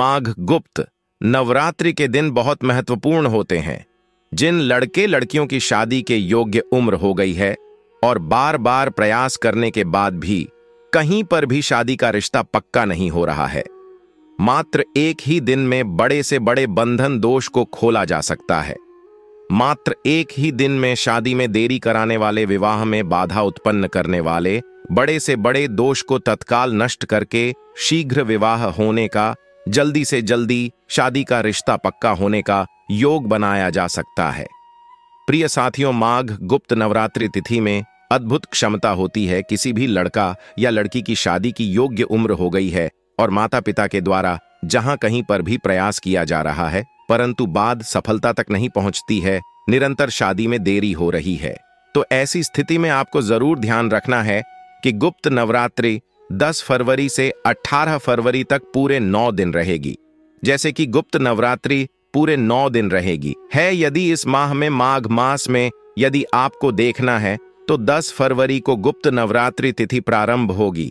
माघ गुप्त नवरात्रि के दिन बहुत महत्वपूर्ण होते हैं जिन लड़के लड़कियों की शादी के योग्य उम्र हो गई है और बार बार प्रयास करने के बाद भी कहीं पर भी शादी का रिश्ता पक्का नहीं हो रहा है मात्र एक ही दिन में बड़े से बड़े बंधन दोष को खोला जा सकता है मात्र एक ही दिन में शादी में देरी कराने वाले विवाह में बाधा उत्पन्न करने वाले बड़े से बड़े दोष को तत्काल नष्ट करके शीघ्र विवाह होने का जल्दी से जल्दी शादी का रिश्ता पक्का होने का योग बनाया जा सकता है प्रिय साथियों माघ गुप्त नवरात्रि तिथि में अद्भुत क्षमता होती है किसी भी लड़का या लड़की की शादी की योग्य उम्र हो गई है और माता पिता के द्वारा जहां कहीं पर भी प्रयास किया जा रहा है परंतु बाद सफलता तक नहीं पहुंचती है निरंतर शादी में देरी हो रही है तो ऐसी स्थिति में आपको जरूर ध्यान रखना है कि गुप्त नवरात्रि 10 फरवरी से 18 फरवरी तक पूरे नौ दिन रहेगी जैसे कि गुप्त नवरात्रि पूरे नौ दिन रहेगी है यदि इस माह में माघ मास में यदि आपको देखना है तो 10 फरवरी को गुप्त नवरात्रि तिथि प्रारंभ होगी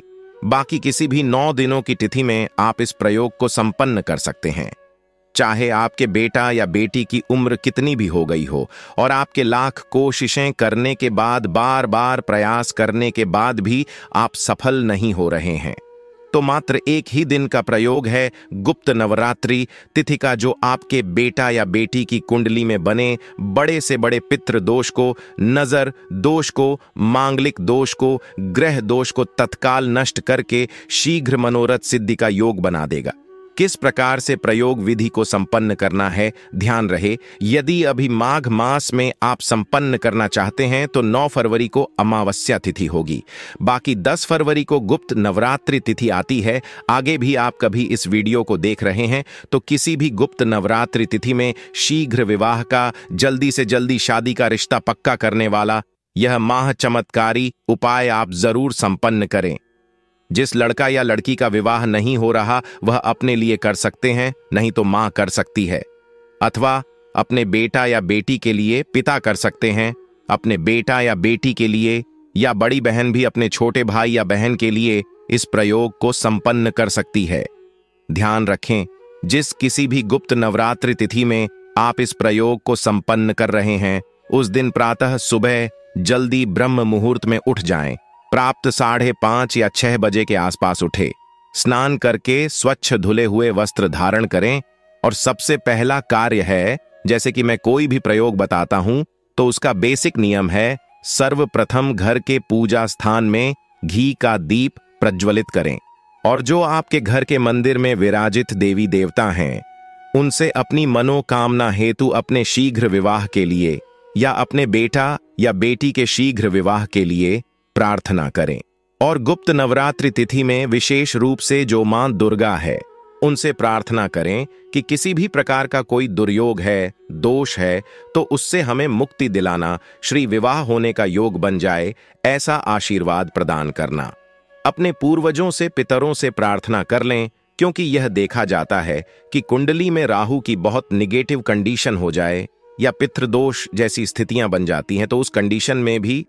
बाकी किसी भी नौ दिनों की तिथि में आप इस प्रयोग को संपन्न कर सकते हैं चाहे आपके बेटा या बेटी की उम्र कितनी भी हो गई हो और आपके लाख कोशिशें करने के बाद बार बार प्रयास करने के बाद भी आप सफल नहीं हो रहे हैं तो मात्र एक ही दिन का प्रयोग है गुप्त नवरात्रि तिथि का जो आपके बेटा या बेटी की कुंडली में बने बड़े से बड़े पितृ दोष को नजर दोष को मांगलिक दोष को ग्रह दोष को तत्काल नष्ट करके शीघ्र मनोरथ सिद्धि का योग बना देगा किस प्रकार से प्रयोग विधि को संपन्न करना है ध्यान रहे यदि अभी माघ मास में आप संपन्न करना चाहते हैं तो 9 फरवरी को अमावस्या तिथि होगी बाकी 10 फरवरी को गुप्त नवरात्रि तिथि आती है आगे भी आप कभी इस वीडियो को देख रहे हैं तो किसी भी गुप्त नवरात्रि तिथि में शीघ्र विवाह का जल्दी से जल्दी शादी का रिश्ता पक्का करने वाला यह माह चमत्कारी उपाय आप जरूर संपन्न करें जिस लड़का या लड़की का विवाह नहीं हो रहा वह अपने लिए कर सकते हैं नहीं तो माँ कर सकती है अथवा अपने बेटा या बेटी के लिए पिता कर सकते हैं अपने बेटा या बेटी के लिए या बड़ी बहन भी अपने छोटे भाई या बहन के लिए इस प्रयोग को संपन्न कर सकती है ध्यान रखें जिस किसी भी गुप्त नवरात्रि तिथि में आप इस प्रयोग को संपन्न कर रहे हैं उस दिन प्रातः सुबह जल्दी ब्रह्म मुहूर्त में उठ जाएं प्राप्त साढ़े पांच या छह बजे के आसपास उठे स्नान करके स्वच्छ धुले हुए वस्त्र धारण करें और सबसे पहला कार्य है जैसे कि मैं कोई भी प्रयोग बताता हूं तो उसका बेसिक नियम है सर्वप्रथम घर के पूजा स्थान में घी का दीप प्रज्वलित करें और जो आपके घर के मंदिर में विराजित देवी देवता हैं उनसे अपनी मनोकामना हेतु अपने शीघ्र विवाह के लिए या अपने बेटा या बेटी के शीघ्र विवाह के लिए प्रार्थना करें और गुप्त नवरात्रि तिथि में विशेष रूप से जो मां दुर्गा है उनसे प्रार्थना करें कि किसी भी प्रकार का कोई दुर्योग है दोष है तो उससे हमें मुक्ति दिलाना श्री विवाह होने का योग बन जाए ऐसा आशीर्वाद प्रदान करना अपने पूर्वजों से पितरों से प्रार्थना कर लें क्योंकि यह देखा जाता है कि कुंडली में राहु की बहुत निगेटिव कंडीशन हो जाए या पितृदोष जैसी स्थितियां बन जाती हैं तो उस कंडीशन में भी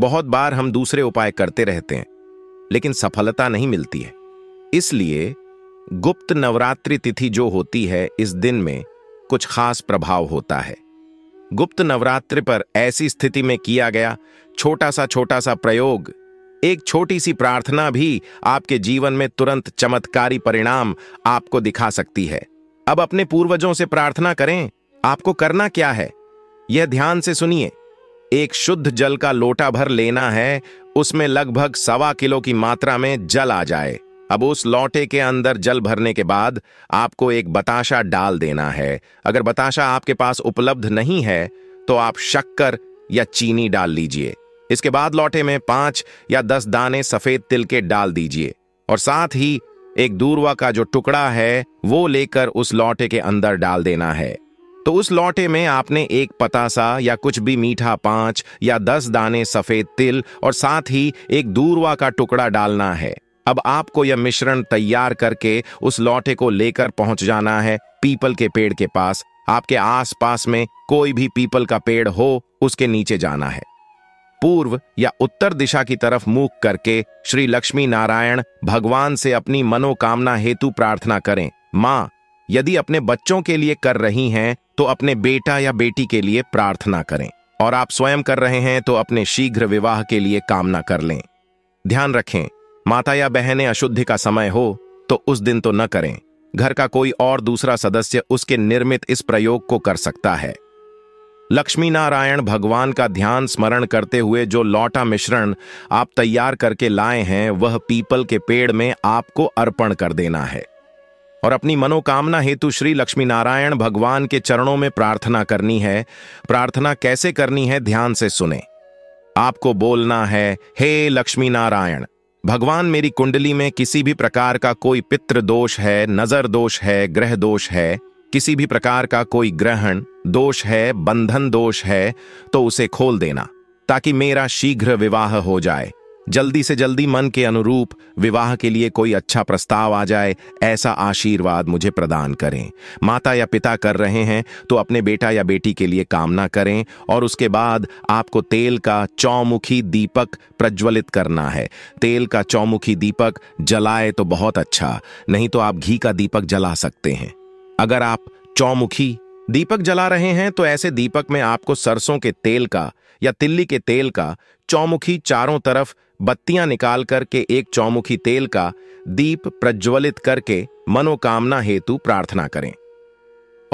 बहुत बार हम दूसरे उपाय करते रहते हैं लेकिन सफलता नहीं मिलती है इसलिए गुप्त नवरात्रि तिथि जो होती है इस दिन में कुछ खास प्रभाव होता है गुप्त नवरात्रि पर ऐसी स्थिति में किया गया छोटा सा छोटा सा प्रयोग एक छोटी सी प्रार्थना भी आपके जीवन में तुरंत चमत्कारी परिणाम आपको दिखा सकती है अब अपने पूर्वजों से प्रार्थना करें आपको करना क्या है यह ध्यान से सुनिए एक शुद्ध जल का लोटा भर लेना है उसमें लगभग सवा किलो की मात्रा में जल आ जाए अब उस लोटे के अंदर जल भरने के बाद आपको एक बताशा डाल देना है अगर बताशा आपके पास उपलब्ध नहीं है तो आप शक्कर या चीनी डाल लीजिए इसके बाद लौटे में पांच या दस दाने सफेद तिल के डाल दीजिए और साथ ही एक दूरवा का जो टुकड़ा है वो लेकर उस लौटे के अंदर डाल देना है तो उस लौटे में आपने एक पतासा या कुछ भी मीठा पांच या दस दाने सफेद तिल और साथ ही एक दूरवा का टुकड़ा डालना है अब आपको यह मिश्रण तैयार करके उस लौटे को लेकर पहुंच जाना है पीपल के पेड़ के पास आपके आसपास में कोई भी पीपल का पेड़ हो उसके नीचे जाना है पूर्व या उत्तर दिशा की तरफ मुख करके श्री लक्ष्मी नारायण भगवान से अपनी मनोकामना हेतु प्रार्थना करें मां यदि अपने बच्चों के लिए कर रही हैं तो अपने बेटा या बेटी के लिए प्रार्थना करें और आप स्वयं कर रहे हैं तो अपने शीघ्र विवाह के लिए कामना कर लें ध्यान रखें माता या बहने अशुद्धि का समय हो तो उस दिन तो न करें घर का कोई और दूसरा सदस्य उसके निर्मित इस प्रयोग को कर सकता है लक्ष्मी नारायण भगवान का ध्यान स्मरण करते हुए जो लौटा मिश्रण आप तैयार करके लाए हैं वह पीपल के पेड़ में आपको अर्पण कर देना है और अपनी मनोकामना हेतु श्री लक्ष्मी नारायण भगवान के चरणों में प्रार्थना करनी है प्रार्थना कैसे करनी है ध्यान से सुने आपको बोलना है हे लक्ष्मी नारायण भगवान मेरी कुंडली में किसी भी प्रकार का कोई पित्र दोष है नजर दोष है ग्रह दोष है किसी भी प्रकार का कोई ग्रहण दोष है बंधन दोष है तो उसे खोल देना ताकि मेरा शीघ्र विवाह हो जाए जल्दी से जल्दी मन के अनुरूप विवाह के लिए कोई अच्छा प्रस्ताव आ जाए ऐसा आशीर्वाद मुझे प्रदान करें माता या पिता कर रहे हैं तो अपने बेटा या बेटी के लिए कामना करें और उसके बाद आपको तेल का चौमुखी दीपक प्रज्वलित करना है तेल का चौमुखी दीपक जलाए तो बहुत अच्छा नहीं तो आप घी का दीपक जला सकते हैं अगर आप चौमुखी दीपक जला रहे हैं तो ऐसे दीपक में आपको सरसों के तेल का या तिल्ली के तेल का चौमुखी चारों तरफ बत्तियां निकाल करके एक चौमुखी तेल का दीप प्रज्वलित करके मनोकामना हेतु प्रार्थना करें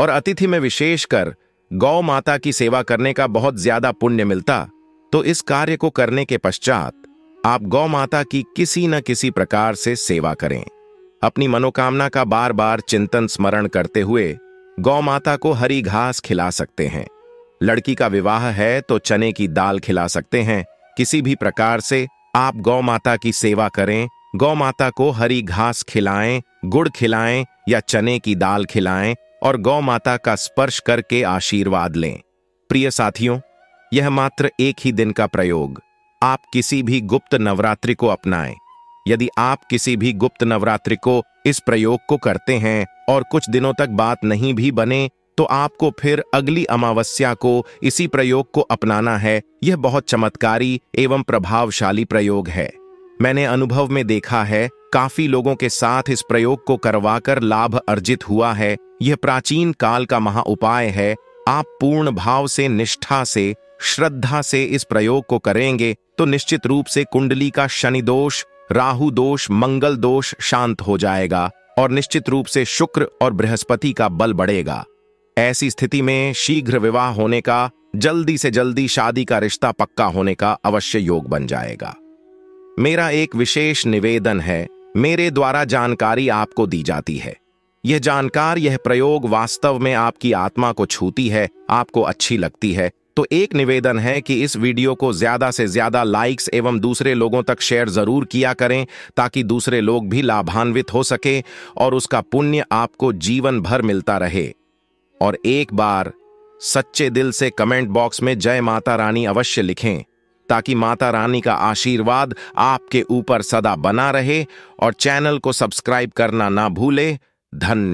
और अतिथि में विशेषकर गौ माता की सेवा करने का बहुत ज्यादा पुण्य मिलता तो इस कार्य को करने के पश्चात आप गौ माता की किसी न किसी प्रकार से सेवा करें अपनी मनोकामना का बार बार चिंतन स्मरण करते हुए गौ माता को हरी घास खिला सकते हैं लड़की का विवाह है तो चने की दाल खिला सकते हैं किसी भी प्रकार से आप गौ माता की सेवा करें गौ माता को हरी घास खिलाएं गुड़ खिलाएं या चने की दाल खिलाएं और गौ माता का स्पर्श करके आशीर्वाद लें प्रिय साथियों यह मात्र एक ही दिन का प्रयोग आप किसी भी गुप्त नवरात्रि को अपनाएं यदि आप किसी भी गुप्त नवरात्रि को इस प्रयोग को करते हैं और कुछ दिनों तक बात नहीं भी बने तो आपको फिर अगली अमावस्या को इसी प्रयोग को अपनाना है यह बहुत चमत्कारी एवं प्रभावशाली प्रयोग है मैंने अनुभव में देखा है काफी लोगों के साथ इस प्रयोग को करवाकर लाभ अर्जित हुआ है यह प्राचीन काल का महा उपाय है आप पूर्ण भाव से निष्ठा से श्रद्धा से इस प्रयोग को करेंगे तो निश्चित रूप से कुंडली का शनि दोष राहु दोष मंगल दोष शांत हो जाएगा और निश्चित रूप से शुक्र और बृहस्पति का बल बढ़ेगा ऐसी स्थिति में शीघ्र विवाह होने का जल्दी से जल्दी शादी का रिश्ता पक्का होने का अवश्य योग बन जाएगा मेरा एक विशेष निवेदन है मेरे द्वारा जानकारी आपको दी जाती है यह जानकार यह प्रयोग वास्तव में आपकी आत्मा को छूती है आपको अच्छी लगती है तो एक निवेदन है कि इस वीडियो को ज्यादा से ज्यादा लाइक्स एवं दूसरे लोगों तक शेयर जरूर किया करें ताकि दूसरे लोग भी लाभान्वित हो सके और उसका पुण्य आपको जीवन भर मिलता रहे और एक बार सच्चे दिल से कमेंट बॉक्स में जय माता रानी अवश्य लिखें ताकि माता रानी का आशीर्वाद आपके ऊपर सदा बना रहे और चैनल को सब्सक्राइब करना ना भूले धन्यवाद